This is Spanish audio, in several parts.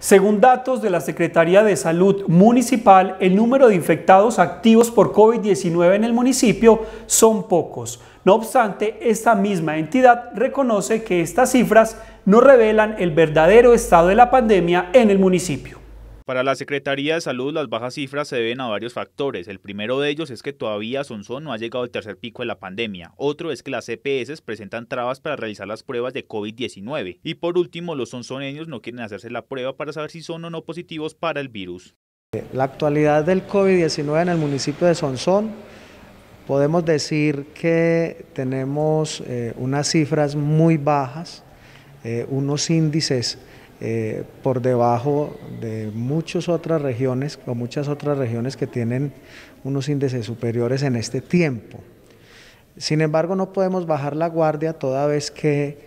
Según datos de la Secretaría de Salud Municipal, el número de infectados activos por COVID-19 en el municipio son pocos. No obstante, esta misma entidad reconoce que estas cifras no revelan el verdadero estado de la pandemia en el municipio. Para la Secretaría de Salud, las bajas cifras se deben a varios factores. El primero de ellos es que todavía Sonsón no ha llegado al tercer pico de la pandemia. Otro es que las CPS e presentan trabas para realizar las pruebas de COVID-19. Y por último, los sonsoneños no quieren hacerse la prueba para saber si son o no positivos para el virus. La actualidad del COVID-19 en el municipio de Sonsón, podemos decir que tenemos eh, unas cifras muy bajas, eh, unos índices eh, por debajo de muchas otras regiones o muchas otras regiones que tienen unos índices superiores en este tiempo. Sin embargo, no podemos bajar la guardia toda vez que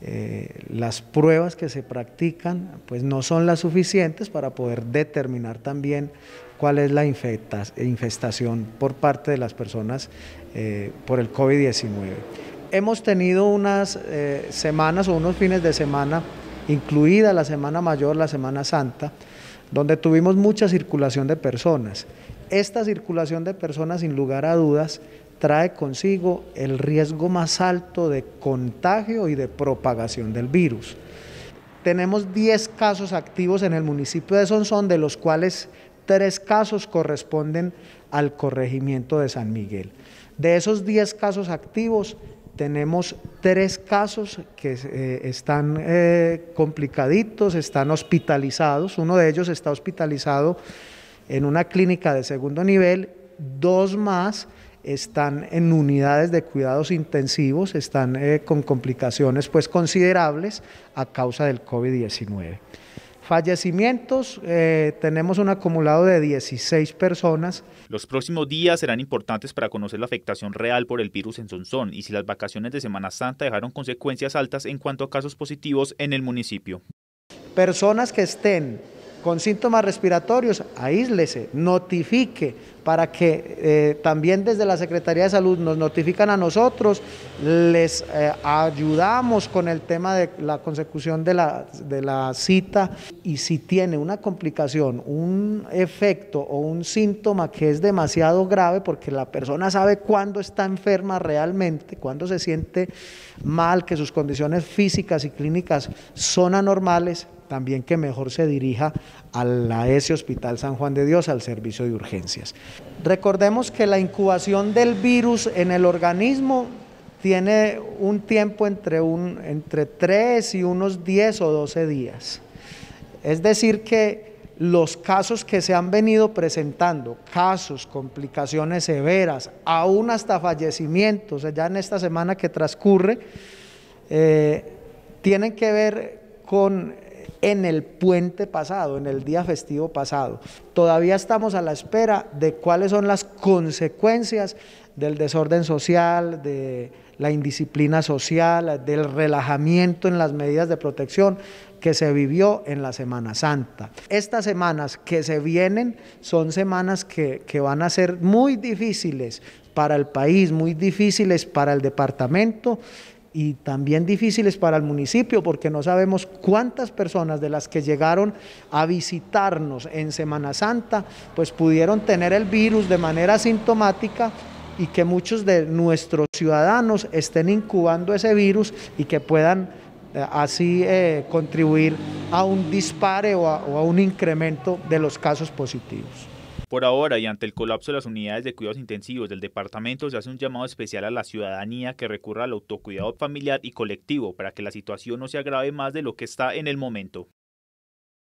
eh, las pruebas que se practican pues no son las suficientes para poder determinar también cuál es la infestación por parte de las personas eh, por el COVID-19. Hemos tenido unas semanas o unos fines de semana incluida la Semana Mayor, la Semana Santa, donde tuvimos mucha circulación de personas. Esta circulación de personas, sin lugar a dudas, trae consigo el riesgo más alto de contagio y de propagación del virus. Tenemos 10 casos activos en el municipio de Sonsón, de los cuales 3 casos corresponden al corregimiento de San Miguel. De esos 10 casos activos, tenemos tres casos que eh, están eh, complicaditos, están hospitalizados. Uno de ellos está hospitalizado en una clínica de segundo nivel, dos más están en unidades de cuidados intensivos, están eh, con complicaciones pues considerables a causa del COVID-19. Fallecimientos, eh, tenemos un acumulado de 16 personas. Los próximos días serán importantes para conocer la afectación real por el virus en Sonsón y si las vacaciones de Semana Santa dejaron consecuencias altas en cuanto a casos positivos en el municipio. Personas que estén con síntomas respiratorios, aíslese, notifique para que eh, también desde la Secretaría de Salud nos notifican a nosotros, les eh, ayudamos con el tema de la consecución de la, de la cita y si tiene una complicación, un efecto o un síntoma que es demasiado grave porque la persona sabe cuándo está enferma realmente, cuándo se siente mal, que sus condiciones físicas y clínicas son anormales, también que mejor se dirija a la ESE Hospital San Juan de Dios, al servicio de urgencias. Recordemos que la incubación del virus en el organismo tiene un tiempo entre, un, entre 3 y unos 10 o 12 días. Es decir que los casos que se han venido presentando, casos, complicaciones severas, aún hasta fallecimientos, ya en esta semana que transcurre, eh, tienen que ver con en el puente pasado, en el día festivo pasado. Todavía estamos a la espera de cuáles son las consecuencias del desorden social, de la indisciplina social, del relajamiento en las medidas de protección que se vivió en la Semana Santa. Estas semanas que se vienen son semanas que, van a ser muy difíciles para el país, muy difíciles para el departamento y también difíciles para el municipio porque no sabemos cuántas personas de las que llegaron a visitarnos en Semana Santa pues pudieron tener el virus de manera sintomática y que muchos de nuestros ciudadanos estén incubando ese virus y que puedan eh, así eh, contribuir a un dispare o a un incremento de los casos positivos. Por ahora, y ante el colapso de las unidades de cuidados intensivos del departamento, se hace un llamado especial a la ciudadanía que recurra al autocuidado familiar y colectivo para que la situación no se agrave más de lo que está en el momento.